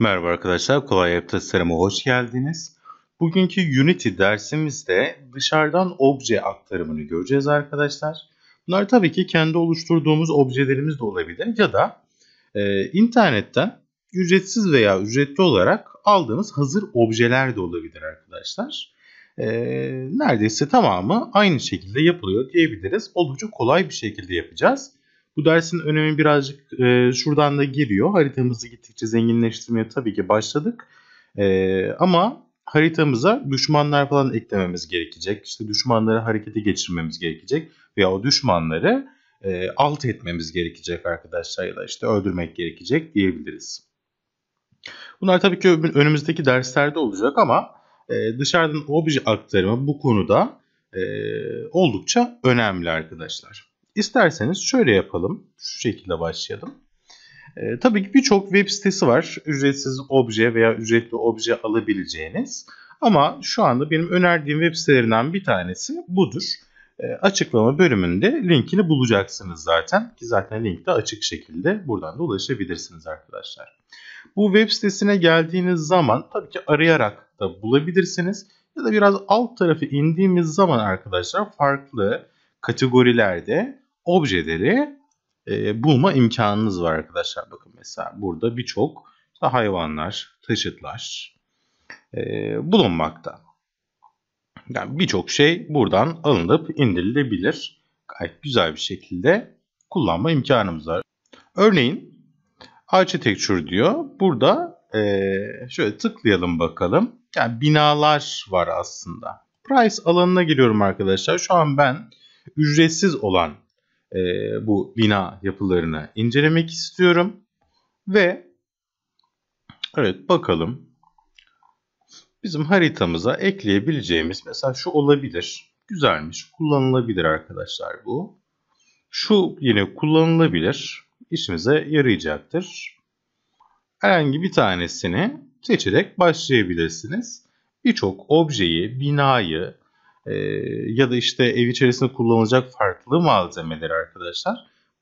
Merhaba arkadaşlar, Kolay Ev Tasarım'a hoş geldiniz. Bugünkü Unity dersimizde dışarıdan obje aktarımını göreceğiz arkadaşlar. Bunlar tabii ki kendi oluşturduğumuz objelerimiz de olabilir ya da e, internetten ücretsiz veya ücretli olarak aldığımız hazır objeler de olabilir arkadaşlar. E, neredeyse tamamı aynı şekilde yapılıyor diyebiliriz. Oldukça kolay bir şekilde yapacağız. Bu dersin önemi birazcık e, şuradan da giriyor. Haritamızı gittikçe zenginleştirmeye tabii ki başladık. E, ama haritamıza düşmanlar falan eklememiz gerekecek. İşte düşmanları harekete geçirmemiz gerekecek. Veya o düşmanları e, alt etmemiz gerekecek arkadaşlar ya da işte öldürmek gerekecek diyebiliriz. Bunlar tabii ki önümüzdeki derslerde olacak ama e, dışarıdan obje aktarımı bu konuda e, oldukça önemli arkadaşlar. İsterseniz şöyle yapalım. Şu şekilde başlayalım. E, tabii ki birçok web sitesi var. Ücretsiz obje veya ücretli obje alabileceğiniz. Ama şu anda benim önerdiğim web sitelerinden bir tanesi budur. E, açıklama bölümünde linkini bulacaksınız zaten. Ki zaten link de açık şekilde buradan da ulaşabilirsiniz arkadaşlar. Bu web sitesine geldiğiniz zaman tabii ki arayarak da bulabilirsiniz. Ya da biraz alt tarafı indiğimiz zaman arkadaşlar farklı kategorilerde objeleri e, bulma imkanınız var arkadaşlar. Bakın mesela burada birçok işte hayvanlar, taşıtlar e, bulunmakta. Yani birçok şey buradan alınıp indirilebilir. Gayet güzel bir şekilde kullanma imkanımız var. Örneğin architecture diyor. Burada e, şöyle tıklayalım bakalım. Yani binalar var aslında. Price alanına giriyorum arkadaşlar. Şu an ben ücretsiz olan e, bu bina yapılarını incelemek istiyorum. Ve evet bakalım bizim haritamıza ekleyebileceğimiz mesela şu olabilir. Güzelmiş kullanılabilir arkadaşlar bu. Şu yine kullanılabilir işimize yarayacaktır. Herhangi bir tanesini seçerek başlayabilirsiniz. Birçok objeyi, binayı, ee, ya da işte ev içerisinde kullanılacak farklı malzemeleri arkadaşlar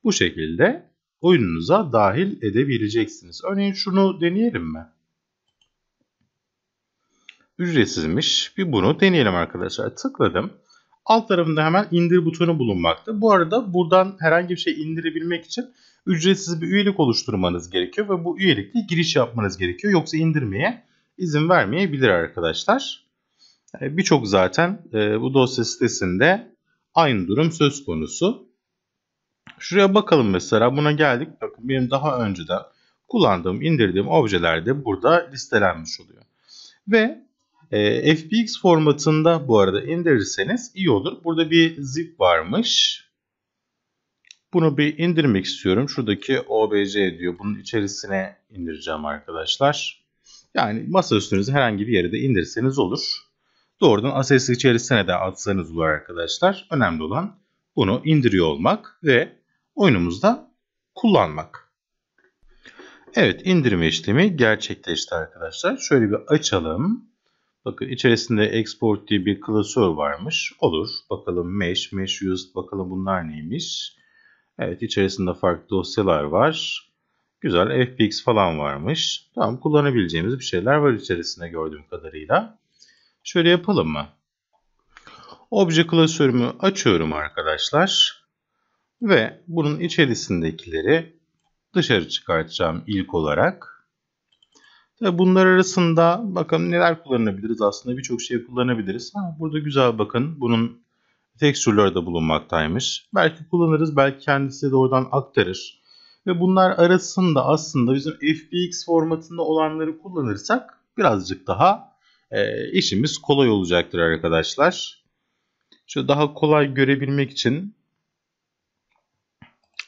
bu şekilde oyununuza dahil edebileceksiniz. Örneğin şunu deneyelim mi? Ücretsizmiş. Bir bunu deneyelim arkadaşlar. Tıkladım. Alt tarafında hemen indir butonu bulunmakta. Bu arada buradan herhangi bir şey indirebilmek için ücretsiz bir üyelik oluşturmanız gerekiyor ve bu üyelikle giriş yapmanız gerekiyor. Yoksa indirmeye izin vermeyebilir arkadaşlar. E, birçok zaten e, bu dosya sitesinde aynı durum söz konusu. Şuraya bakalım mesela buna geldik. Bakın benim daha önceden kullandığım, indirdiğim objeler de burada listelenmiş oluyor. Ve e, FBX formatında bu arada indirirseniz iyi olur. Burada bir zip varmış. Bunu bir indirmek istiyorum. Şuradaki OBC diyor. Bunun içerisine indireceğim arkadaşlar. Yani masa üstünüzü herhangi bir yere de indirseniz olur. Doğrudan ases içerisine de atsanız olur arkadaşlar. Önemli olan bunu indiriyor olmak ve oyunumuzda kullanmak. Evet indirme işlemi gerçekleşti arkadaşlar. Şöyle bir açalım. Bakın içerisinde export diye bir klasör varmış. Olur. Bakalım mesh, mesh used. Bakalım bunlar neymiş. Evet içerisinde farklı dosyalar var. Güzel FPX falan varmış. Tamam kullanabileceğimiz bir şeyler var içerisinde gördüğüm kadarıyla. Şöyle yapalım mı? Obje klasörümü açıyorum arkadaşlar. Ve bunun içerisindekileri dışarı çıkartacağım ilk olarak. Tabi bunlar arasında bakın neler kullanabiliriz. Aslında birçok şey kullanabiliriz. Ha, burada güzel bakın bunun tekstürleri de bulunmaktaymış. Belki kullanırız belki kendisi de oradan aktarır. Ve bunlar arasında aslında bizim FBX formatında olanları kullanırsak birazcık daha e, işimiz kolay olacaktır arkadaşlar. Şu daha kolay görebilmek için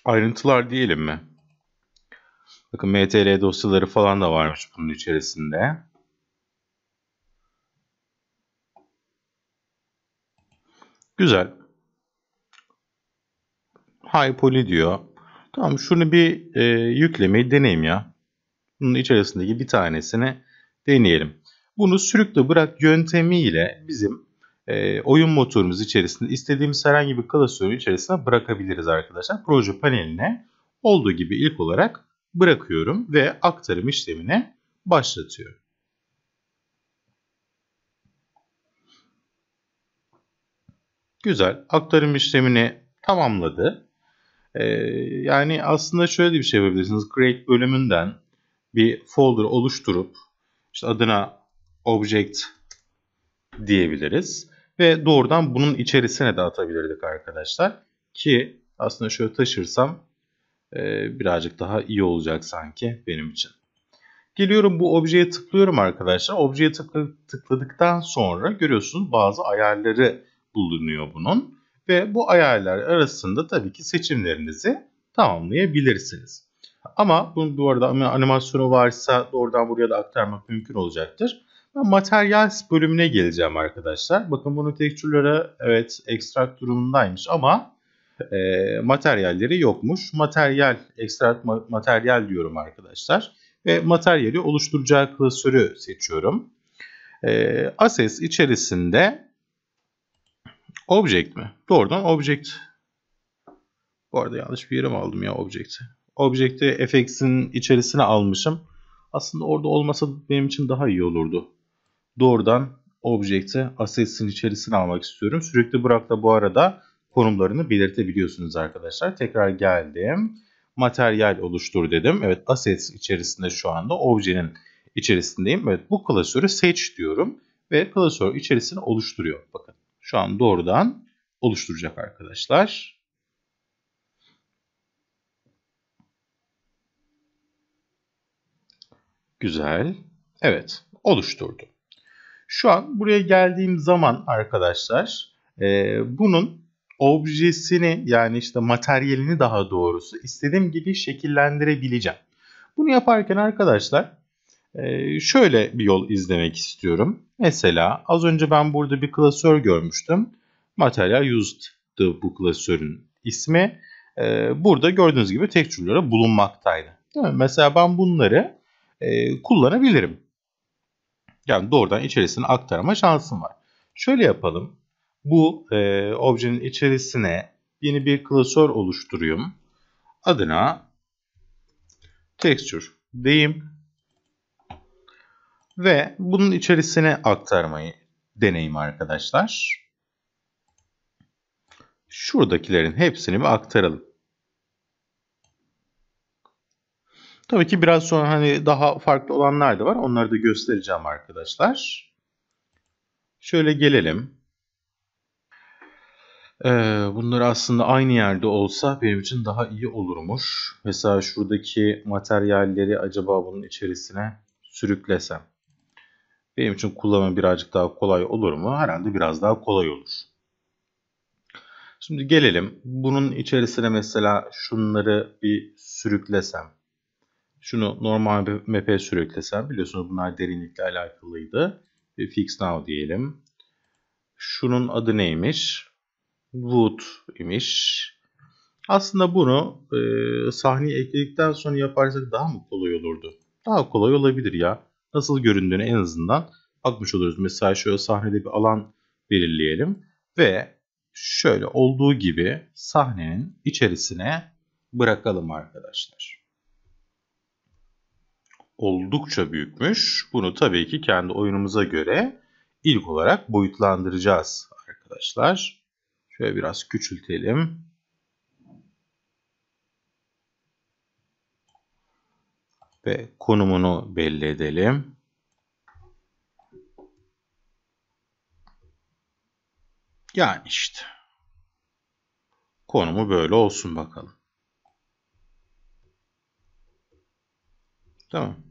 ayrıntılar diyelim mi? Bakın MTL dosyaları falan da varmış bunun içerisinde. Güzel. High poly diyor. Tamam şunu bir e, yüklemeyi deneyim ya. Bunun içerisindeki bir tanesini deneyelim. Bunu sürükle bırak yöntemiyle bizim e, oyun motorumuz içerisinde istediğimiz herhangi bir klasörün içerisine bırakabiliriz arkadaşlar. Proje paneline olduğu gibi ilk olarak bırakıyorum ve aktarım işlemine başlatıyorum. Güzel. Aktarım işlemini tamamladı. Ee, yani aslında şöyle bir şey yapabilirsiniz. Create bölümünden bir folder oluşturup işte adına object diyebiliriz. Ve doğrudan bunun içerisine de atabilirdik arkadaşlar. Ki aslında şöyle taşırsam e, birazcık daha iyi olacak sanki benim için. Geliyorum bu objeye tıklıyorum arkadaşlar. Objeye tıkladıktan sonra görüyorsunuz bazı ayarları bulunuyor bunun. Ve bu ayarlar arasında tabii ki seçimlerinizi tamamlayabilirsiniz. Ama bunun bu arada animasyonu varsa doğrudan buraya da aktarmak mümkün olacaktır. Materyal bölümüne geleceğim arkadaşlar. Bakın bunu tekstürlere evet ekstrakt durumundaymış ama e, materyalleri yokmuş. Materyal, ekstrakt ma materyal diyorum arkadaşlar. Ve materyali oluşturacağı klasörü seçiyorum. E, Assets içerisinde object mi? Doğrudan object. Bu arada yanlış bir yerim aldım ya object'i. Object'i fx'in içerisine almışım. Aslında orada olmasa benim için daha iyi olurdu doğrudan objekte assets'in içerisine almak istiyorum. Sürekli da bu arada konumlarını belirtebiliyorsunuz arkadaşlar. Tekrar geldim. Materyal oluştur dedim. Evet assets içerisinde şu anda objenin içerisindeyim. Evet bu klasörü seç diyorum ve klasör içerisini oluşturuyor. Bakın şu an doğrudan oluşturacak arkadaşlar. Güzel. Evet oluşturdu. Şu an buraya geldiğim zaman arkadaşlar e, bunun objesini yani işte materyalini daha doğrusu istediğim gibi şekillendirebileceğim. Bunu yaparken arkadaşlar e, şöyle bir yol izlemek istiyorum. Mesela az önce ben burada bir klasör görmüştüm. Material used'dı bu klasörün ismi. E, burada gördüğünüz gibi tekstürlere bulunmaktaydı. Değil mi? Mesela ben bunları e, kullanabilirim. Yani doğrudan içerisine aktarma şansım var. Şöyle yapalım. Bu e, objenin içerisine yeni bir klasör oluşturuyorum. Adına texture deyim ve bunun içerisine aktarmayı deneyim arkadaşlar. Şuradakilerin hepsini bir aktaralım. Tabii ki biraz sonra hani daha farklı olanlar da var. Onları da göstereceğim arkadaşlar. Şöyle gelelim. Ee, bunlar aslında aynı yerde olsa benim için daha iyi olurmuş. Mesela şuradaki materyalleri acaba bunun içerisine sürüklesem. Benim için kullanımı birazcık daha kolay olur mu? Herhalde biraz daha kolay olur. Şimdi gelelim. Bunun içerisine mesela şunları bir sürüklesem şunu normal bir map'e sürüklesem biliyorsunuz bunlar derinlikle alakalıydı. Bir fix now diyelim. Şunun adı neymiş? Wood imiş. Aslında bunu e, sahneye ekledikten sonra yaparsak daha mı kolay olurdu? Daha kolay olabilir ya. Nasıl göründüğünü en azından bakmış oluruz. Mesela şöyle sahnede bir alan belirleyelim ve şöyle olduğu gibi sahnenin içerisine bırakalım arkadaşlar oldukça büyükmüş. Bunu tabii ki kendi oyunumuza göre ilk olarak boyutlandıracağız arkadaşlar. Şöyle biraz küçültelim. Ve konumunu belli edelim. Yani işte. Konumu böyle olsun bakalım. Tamam.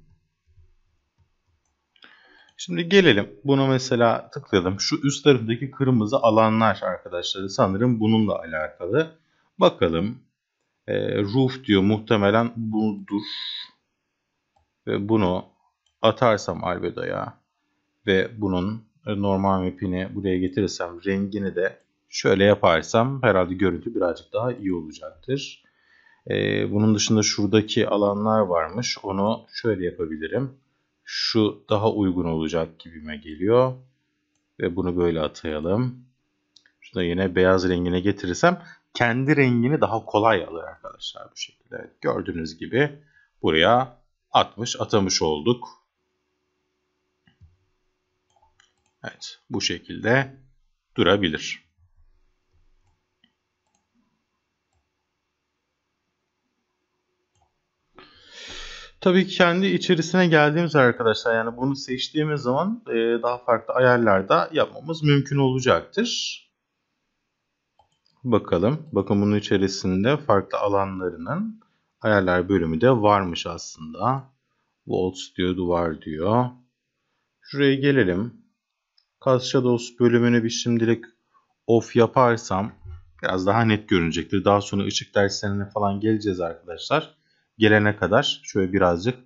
Şimdi gelelim. Buna mesela tıkladım. Şu üst tarafındaki kırmızı alanlar arkadaşlar sanırım bununla alakalı. Bakalım. E, roof diyor muhtemelen budur. Ve bunu atarsam albedoya ve bunun normal map'ini buraya getirirsem rengini de şöyle yaparsam herhalde görüntü birazcık daha iyi olacaktır. Ee, bunun dışında şuradaki alanlar varmış. Onu şöyle yapabilirim şu daha uygun olacak gibime geliyor. Ve bunu böyle atayalım. Şunu yine beyaz rengine getirirsem kendi rengini daha kolay alır arkadaşlar bu şekilde. Gördüğünüz gibi buraya atmış atamış olduk. Evet bu şekilde durabilir. Tabii ki kendi içerisine geldiğimiz arkadaşlar yani bunu seçtiğimiz zaman e, daha farklı ayarlarda yapmamız mümkün olacaktır. Bakalım. Bakın bunun içerisinde farklı alanlarının ayarlar bölümü de varmış aslında. Volts diyor, duvar diyor. Şuraya gelelim. Cast Shadows bölümünü bir şimdilik off yaparsam biraz daha net görünecektir. Daha sonra ışık derslerine falan geleceğiz arkadaşlar gelene kadar şöyle birazcık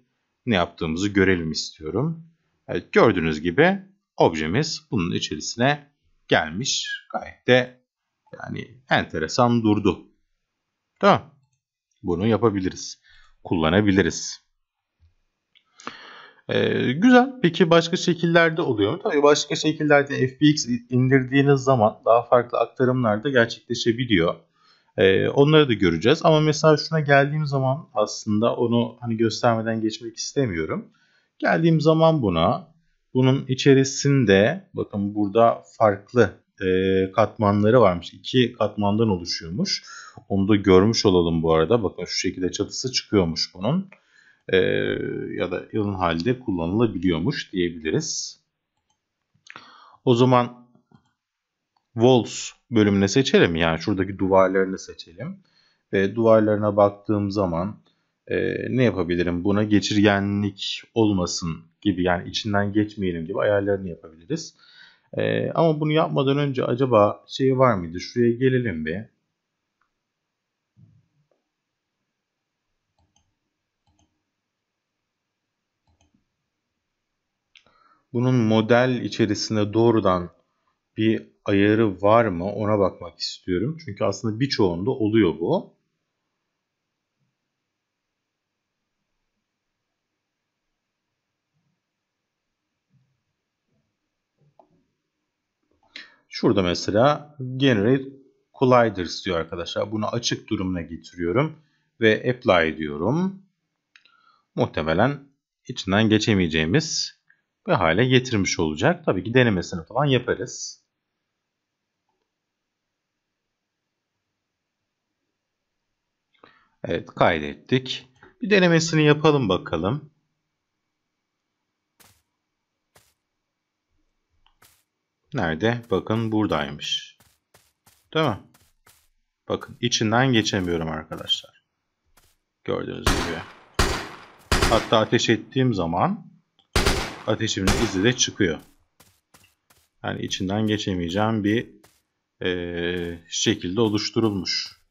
ne yaptığımızı görelim istiyorum. Evet, gördüğünüz gibi objemiz bunun içerisine gelmiş. Gayet de yani enteresan durdu. Tamam. Bunu yapabiliriz. Kullanabiliriz. Ee, güzel. Peki başka şekillerde oluyor mu? Tabii başka şekillerde FBX indirdiğiniz zaman daha farklı aktarımlar da gerçekleşebiliyor. E, onları da göreceğiz. Ama mesela şuna geldiğim zaman aslında onu hani göstermeden geçmek istemiyorum. Geldiğim zaman buna bunun içerisinde bakın burada farklı e, katmanları varmış. İki katmandan oluşuyormuş. Onu da görmüş olalım bu arada. Bakın şu şekilde çatısı çıkıyormuş bunun. E, ya da yılın halde kullanılabiliyormuş diyebiliriz. O zaman Walls bölümüne seçelim. Yani şuradaki duvarlarını seçelim. Ve duvarlarına baktığım zaman e, ne yapabilirim? Buna geçirgenlik olmasın gibi yani içinden geçmeyelim gibi ayarlarını yapabiliriz. E, ama bunu yapmadan önce acaba şey var mıydı? Şuraya gelelim bir. Bunun model içerisinde doğrudan bir ayarı var mı ona bakmak istiyorum. Çünkü aslında birçoğunda oluyor bu. Şurada mesela generate colliders diyor arkadaşlar. Bunu açık durumuna getiriyorum ve apply diyorum. Muhtemelen içinden geçemeyeceğimiz bir hale getirmiş olacak. Tabii ki denemesini falan yaparız. Evet kaydettik. Bir denemesini yapalım bakalım. Nerede? Bakın buradaymış. Değil mi? Bakın içinden geçemiyorum arkadaşlar. Gördüğünüz gibi. Hatta ateş ettiğim zaman ateşimin izi de çıkıyor. Yani içinden geçemeyeceğim bir ee, şekilde oluşturulmuş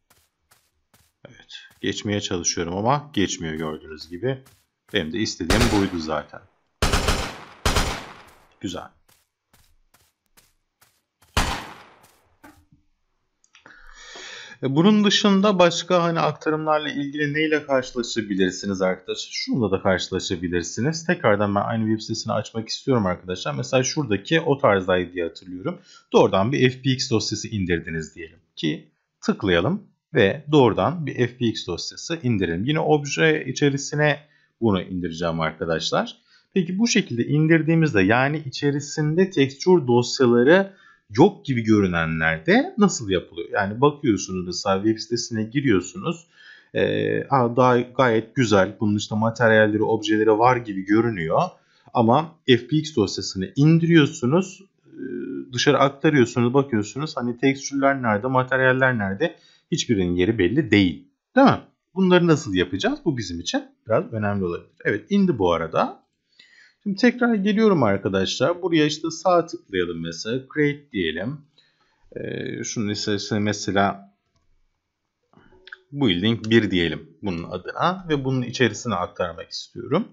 geçmeye çalışıyorum ama geçmiyor gördüğünüz gibi. Benim de istediğim buydu zaten. Güzel. E, bunun dışında başka hani aktarımlarla ilgili neyle karşılaşabilirsiniz arkadaşlar? Şununla da karşılaşabilirsiniz. Tekrardan ben aynı web sitesini açmak istiyorum arkadaşlar. Mesela şuradaki o tarzdaydı diye hatırlıyorum. Doğrudan bir FPX dosyası indirdiniz diyelim ki tıklayalım ve doğrudan bir FBX dosyası indirelim. Yine obje içerisine bunu indireceğim arkadaşlar. Peki bu şekilde indirdiğimizde yani içerisinde tekstür dosyaları yok gibi görünenlerde nasıl yapılıyor? Yani bakıyorsunuz mesela web sitesine giriyorsunuz. Ee, daha gayet güzel bunun işte materyalleri, objeleri var gibi görünüyor. Ama FBX dosyasını indiriyorsunuz, dışarı aktarıyorsunuz, bakıyorsunuz hani tekstürler nerede, materyaller nerede? hiçbirinin yeri belli değil. Değil mi? Bunları nasıl yapacağız? Bu bizim için biraz önemli olabilir. Evet indi bu arada. Şimdi tekrar geliyorum arkadaşlar. Buraya işte sağ tıklayalım mesela. Create diyelim. Ee, şunun listesi mesela building 1 diyelim bunun adına ve bunun içerisine aktarmak istiyorum.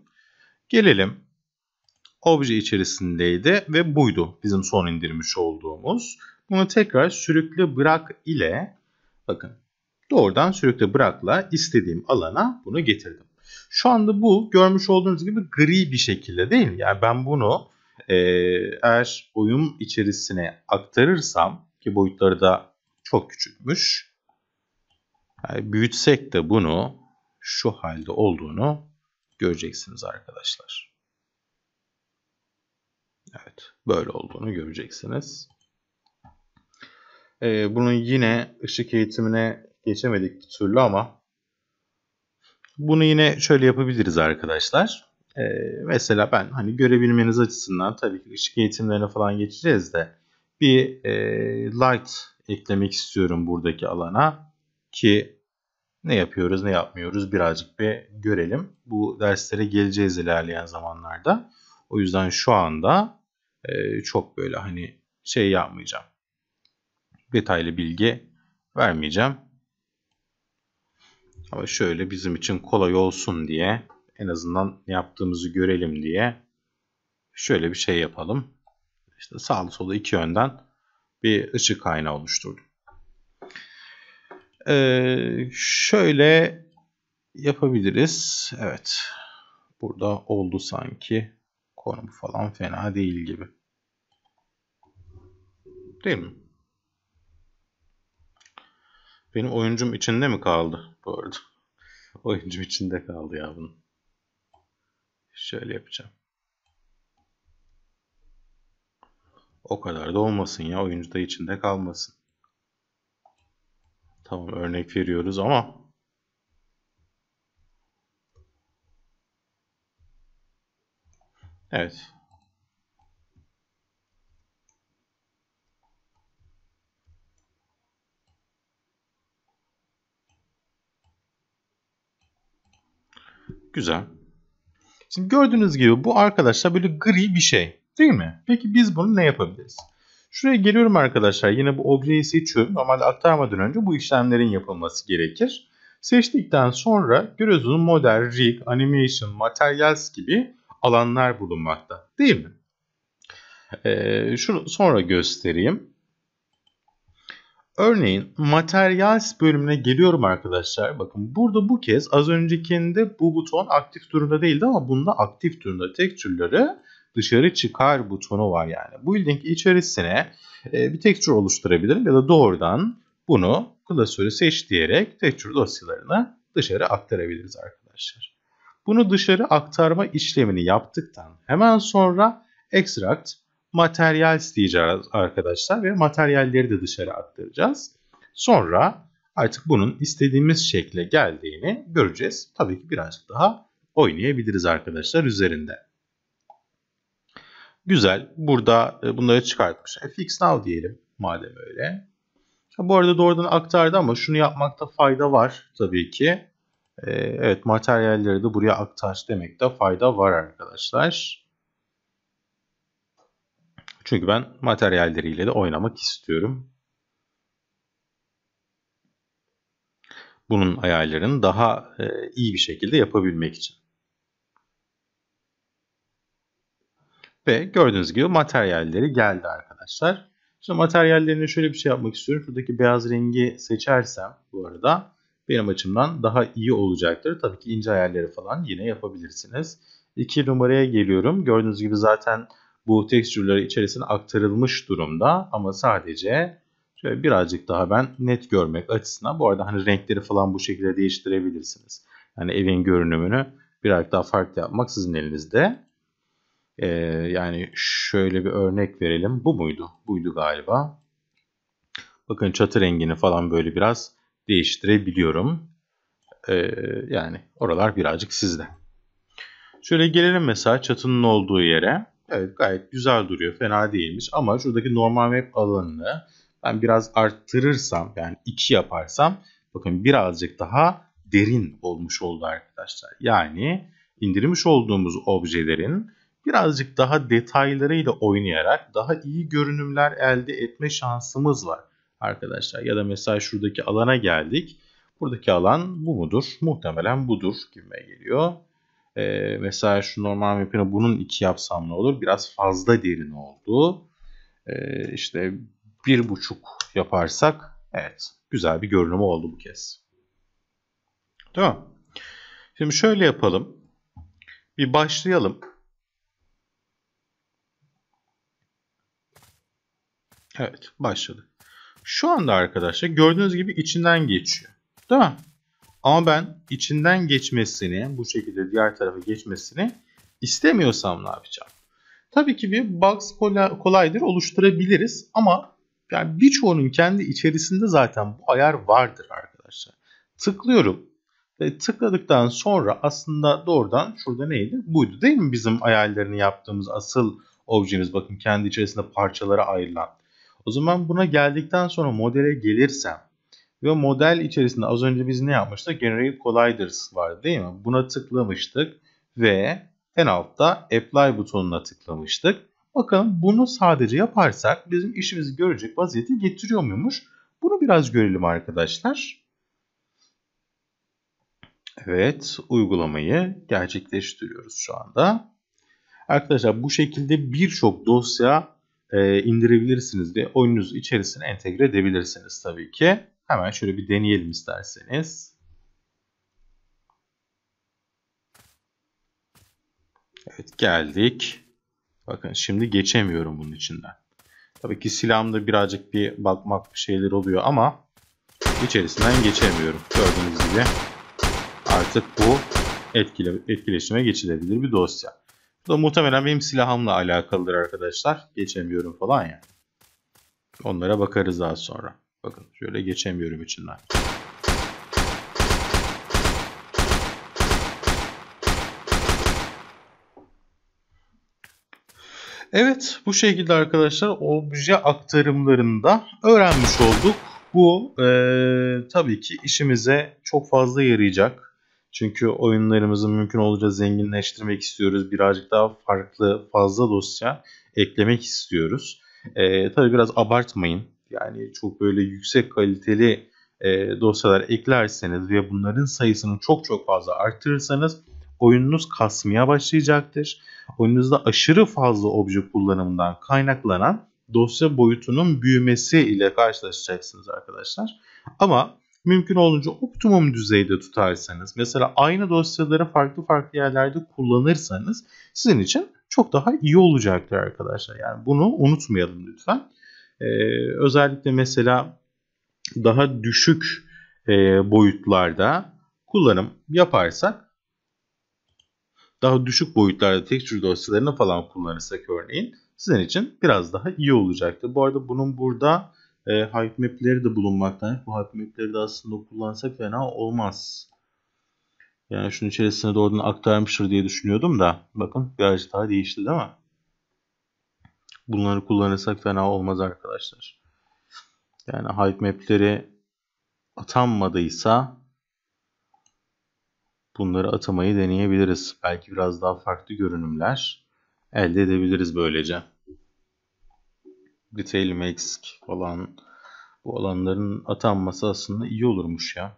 Gelelim. Obje içerisindeydi ve buydu bizim son indirmiş olduğumuz. Bunu tekrar sürükle bırak ile Bakın doğrudan sürekli bırakla istediğim alana bunu getirdim. Şu anda bu görmüş olduğunuz gibi gri bir şekilde değil mi? Yani ben bunu e, eğer oyun içerisine aktarırsam ki boyutları da çok küçükmüş, Yani büyütsek de bunu şu halde olduğunu göreceksiniz arkadaşlar. Evet böyle olduğunu göreceksiniz. E, bunun yine ışık eğitimine geçemedik bir türlü ama bunu yine şöyle yapabiliriz arkadaşlar. E, mesela ben hani görebilmeniz açısından tabii ki ışık eğitimlerine falan geçeceğiz de bir e, light eklemek istiyorum buradaki alana ki ne yapıyoruz ne yapmıyoruz birazcık bir görelim. Bu derslere geleceğiz ilerleyen zamanlarda. O yüzden şu anda e, çok böyle hani şey yapmayacağım detaylı bilgi vermeyeceğim. Ama şöyle bizim için kolay olsun diye en azından yaptığımızı görelim diye şöyle bir şey yapalım. İşte sağlı solu iki yönden bir ışık kaynağı oluşturdum. Ee, şöyle yapabiliriz. Evet. Burada oldu sanki. Konumu falan fena değil gibi. Değil mi? Benim oyuncum içinde mi kaldı bu arada? oyuncum içinde kaldı ya bunun. Şöyle yapacağım. O kadar da olmasın ya. Oyuncu da içinde kalmasın. Tamam örnek veriyoruz ama Evet. Güzel. Şimdi gördüğünüz gibi bu arkadaşlar böyle gri bir şey değil mi? Peki biz bunu ne yapabiliriz? Şuraya geliyorum arkadaşlar. Yine bu objeyi seçiyorum. Normalde aktarmadan önce bu işlemlerin yapılması gerekir. Seçtikten sonra görüyorsunuz model, rig, animation, materials gibi alanlar bulunmakta. Değil mi? Ee, şunu sonra göstereyim. Örneğin materyal bölümüne geliyorum arkadaşlar. Bakın burada bu kez az öncekinde bu buton aktif durumda değildi ama bunda aktif durumda. Tekstürleri dışarı çıkar butonu var yani. Bu link içerisine e, bir tekstür oluşturabilirim ya da doğrudan bunu klasörü seç diyerek tekstür dosyalarını dışarı aktarabiliriz arkadaşlar. Bunu dışarı aktarma işlemini yaptıktan hemen sonra extract materyal isteyeceğiz arkadaşlar ve materyalleri de dışarı aktaracağız. Sonra artık bunun istediğimiz şekle geldiğini göreceğiz. Tabii ki birazcık daha oynayabiliriz arkadaşlar üzerinde. Güzel. Burada e, bunları çıkartmış. E, Fx now diyelim madem öyle. Bu arada doğrudan aktardı ama şunu yapmakta fayda var tabii ki. E, evet materyalleri de buraya aktar demekte fayda var arkadaşlar. Çünkü ben materyalleriyle de oynamak istiyorum. Bunun ayarlarını daha e, iyi bir şekilde yapabilmek için. Ve gördüğünüz gibi materyalleri geldi arkadaşlar. Şimdi materyallerine şöyle bir şey yapmak istiyorum. Şuradaki beyaz rengi seçersem bu arada benim açımdan daha iyi olacaktır. Tabii ki ince ayarları falan yine yapabilirsiniz. 2 numaraya geliyorum. Gördüğünüz gibi zaten bu tekstürleri içerisine aktarılmış durumda ama sadece şöyle birazcık daha ben net görmek açısından bu arada hani renkleri falan bu şekilde değiştirebilirsiniz. Yani evin görünümünü birazcık daha farklı yapmak sizin elinizde. Ee, yani şöyle bir örnek verelim. Bu muydu? Buydu galiba. Bakın çatı rengini falan böyle biraz değiştirebiliyorum. Ee, yani oralar birazcık sizde. Şöyle gelelim mesela çatının olduğu yere. Evet gayet güzel duruyor. Fena değilmiş. Ama şuradaki normal map alanını ben biraz arttırırsam yani 2 yaparsam bakın birazcık daha derin olmuş oldu arkadaşlar. Yani indirmiş olduğumuz objelerin birazcık daha detaylarıyla oynayarak daha iyi görünümler elde etme şansımız var arkadaşlar. Ya da mesela şuradaki alana geldik. Buradaki alan bu mudur? Muhtemelen budur gibi geliyor e, vesaire şu normal map'ine bunun iki yapsam ne olur? Biraz fazla derin oldu. E, işte bir buçuk yaparsak evet güzel bir görünüm oldu bu kez. Tamam. Şimdi şöyle yapalım. Bir başlayalım. Evet başladı. Şu anda arkadaşlar gördüğünüz gibi içinden geçiyor. Değil mi? Ama ben içinden geçmesini, bu şekilde diğer tarafa geçmesini istemiyorsam ne yapacağım? Tabii ki bir box kolaydır oluşturabiliriz ama yani birçoğunun kendi içerisinde zaten bu ayar vardır arkadaşlar. Tıklıyorum ve tıkladıktan sonra aslında doğrudan şurada neydi? Buydu değil mi bizim ayarlarını yaptığımız asıl objemiz? Bakın kendi içerisinde parçalara ayrılan. O zaman buna geldikten sonra modele gelirsem ve model içerisinde az önce biz ne yapmıştık? Generate Colliders var değil mi? Buna tıklamıştık ve en altta Apply butonuna tıklamıştık. Bakalım bunu sadece yaparsak bizim işimizi görecek vaziyeti getiriyor muymuş? Bunu biraz görelim arkadaşlar. Evet uygulamayı gerçekleştiriyoruz şu anda. Arkadaşlar bu şekilde birçok dosya e, indirebilirsiniz ve oyununuz içerisine entegre edebilirsiniz tabii ki. Hemen şöyle bir deneyelim isterseniz. Evet geldik. Bakın şimdi geçemiyorum bunun içinden. Tabii ki silahımda birazcık bir bakmak bir şeyler oluyor ama içerisinden geçemiyorum. Gördüğünüz gibi artık bu etkile, etkileşime geçilebilir bir dosya. Bu da muhtemelen benim silahımla alakalıdır arkadaşlar. Geçemiyorum falan ya. Onlara bakarız daha sonra. Bakın şöyle geçemiyorum içinden. Evet bu şekilde arkadaşlar obje aktarımlarında öğrenmiş olduk. Bu e, tabii ki işimize çok fazla yarayacak. Çünkü oyunlarımızı mümkün olunca zenginleştirmek istiyoruz. Birazcık daha farklı fazla dosya eklemek istiyoruz. E, tabii biraz abartmayın yani çok böyle yüksek kaliteli e, dosyalar eklerseniz ve bunların sayısını çok çok fazla arttırırsanız oyununuz kasmaya başlayacaktır. Oyununuzda aşırı fazla obje kullanımından kaynaklanan dosya boyutunun büyümesi ile karşılaşacaksınız arkadaşlar. Ama mümkün olunca optimum düzeyde tutarsanız mesela aynı dosyaları farklı farklı yerlerde kullanırsanız sizin için çok daha iyi olacaktır arkadaşlar. Yani bunu unutmayalım lütfen. E, özellikle mesela daha düşük e, boyutlarda kullanım yaparsak daha düşük boyutlarda texture dosyalarını falan kullanırsak örneğin sizin için biraz daha iyi olacaktı. Bu arada bunun burada e, hype map'leri de bulunmaktan. Bu hype map'leri de aslında kullansak fena olmaz. Yani şunun içerisine doğrudan aktarmıştır diye düşünüyordum da. Bakın birazcık daha değişti değil mi? bunları kullanırsak fena olmaz arkadaşlar. Yani height map'leri atanmadıysa bunları atamayı deneyebiliriz. Belki biraz daha farklı görünümler elde edebiliriz böylece. Detail mask falan bu alanların atanması aslında iyi olurmuş ya.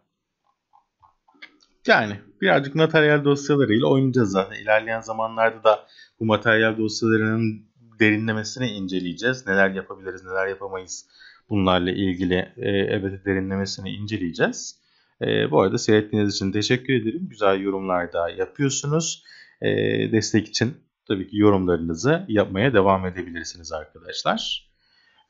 Yani birazcık materyal dosyalarıyla oynayacağız zaten. İlerleyen zamanlarda da bu materyal dosyalarının derinlemesine inceleyeceğiz. Neler yapabiliriz, neler yapamayız bunlarla ilgili e, elbette derinlemesine inceleyeceğiz. E, bu arada seyrettiğiniz için teşekkür ederim. Güzel yorumlar da yapıyorsunuz. E, destek için tabii ki yorumlarınızı yapmaya devam edebilirsiniz arkadaşlar.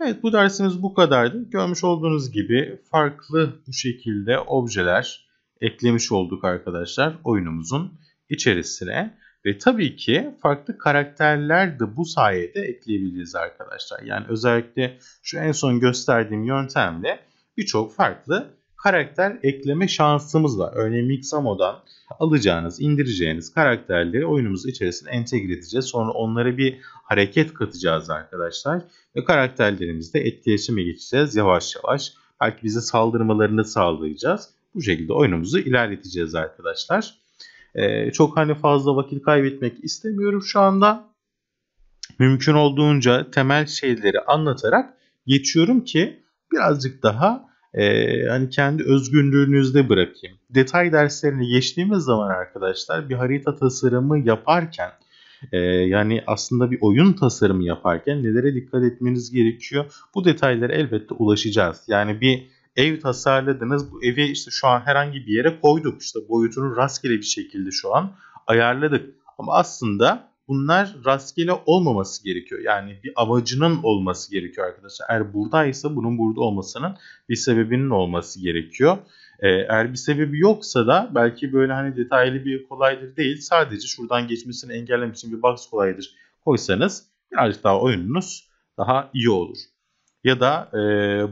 Evet bu dersimiz bu kadardı. Görmüş olduğunuz gibi farklı bu şekilde objeler eklemiş olduk arkadaşlar oyunumuzun içerisine. Ve tabii ki farklı karakterler de bu sayede ekleyebiliriz arkadaşlar. Yani özellikle şu en son gösterdiğim yöntemle birçok farklı karakter ekleme şansımız var. Örneğin Mixamo'dan alacağınız, indireceğiniz karakterleri oyunumuz içerisine entegre edeceğiz. Sonra onlara bir hareket katacağız arkadaşlar. Ve karakterlerimizle etkileşime geçeceğiz yavaş yavaş. Belki bize saldırmalarını sağlayacağız. Bu şekilde oyunumuzu ilerleteceğiz arkadaşlar. Ee, çok hani fazla vakit kaybetmek istemiyorum şu anda. Mümkün olduğunca temel şeyleri anlatarak geçiyorum ki birazcık daha e, hani kendi özgünlüğünüzde bırakayım. Detay derslerini geçtiğimiz zaman arkadaşlar bir harita tasarımı yaparken e, yani aslında bir oyun tasarımı yaparken nelere dikkat etmeniz gerekiyor? Bu detaylara elbette ulaşacağız. Yani bir ev tasarladınız. Bu evi işte şu an herhangi bir yere koyduk. İşte boyutunu rastgele bir şekilde şu an ayarladık. Ama aslında bunlar rastgele olmaması gerekiyor. Yani bir amacının olması gerekiyor arkadaşlar. Eğer buradaysa bunun burada olmasının bir sebebinin olması gerekiyor. Ee, eğer bir sebebi yoksa da belki böyle hani detaylı bir kolaydır değil. Sadece şuradan geçmesini engellemek için bir box kolaydır koysanız birazcık daha oyununuz daha iyi olur. Ya da e,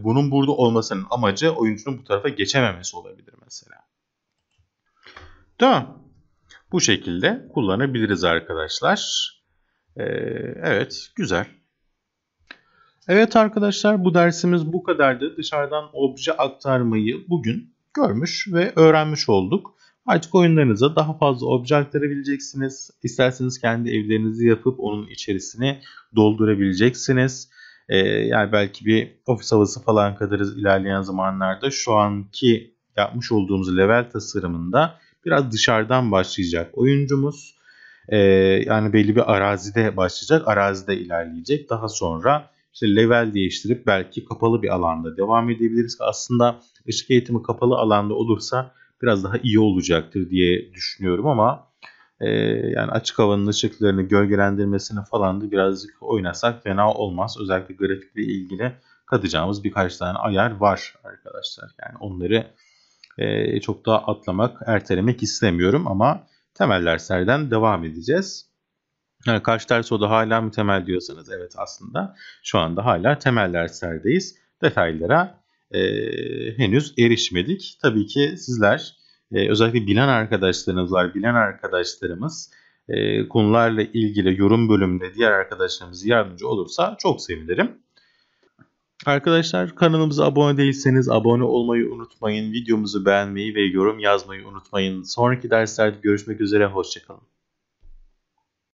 bunun burada olmasının amacı oyuncunun bu tarafa geçememesi olabilir mesela. Tamam. Bu şekilde kullanabiliriz arkadaşlar. Ee, evet güzel. Evet arkadaşlar bu dersimiz bu kadardı. Dışarıdan obje aktarmayı bugün görmüş ve öğrenmiş olduk. Artık oyunlarınıza daha fazla obje aktarabileceksiniz. İsterseniz kendi evlerinizi yapıp onun içerisini doldurabileceksiniz. Ee, yani belki bir ofis havası falan kadarız ilerleyen zamanlarda şu anki yapmış olduğumuz level tasarımında biraz dışarıdan başlayacak oyuncumuz. Ee, yani belli bir arazide başlayacak, arazide ilerleyecek. Daha sonra işte level değiştirip belki kapalı bir alanda devam edebiliriz. Aslında ışık eğitimi kapalı alanda olursa biraz daha iyi olacaktır diye düşünüyorum ama e, yani açık havanın ışıklarını gölgelendirmesini falan da birazcık oynasak fena olmaz. Özellikle grafikle ilgili katacağımız birkaç tane ayar var arkadaşlar. Yani onları e, çok daha atlamak, ertelemek istemiyorum ama temel derslerden devam edeceğiz. Yani kaç ders oldu hala mı temel diyorsanız evet aslında şu anda hala temel derslerdeyiz. Detaylara e, henüz erişmedik. Tabii ki sizler e, özellikle bilen arkadaşlarınız var. Bilen arkadaşlarımız e, konularla ilgili yorum bölümünde diğer arkadaşlarımız yardımcı olursa çok sevinirim. Arkadaşlar kanalımıza abone değilseniz abone olmayı unutmayın. Videomuzu beğenmeyi ve yorum yazmayı unutmayın. Sonraki derslerde görüşmek üzere. Hoşçakalın.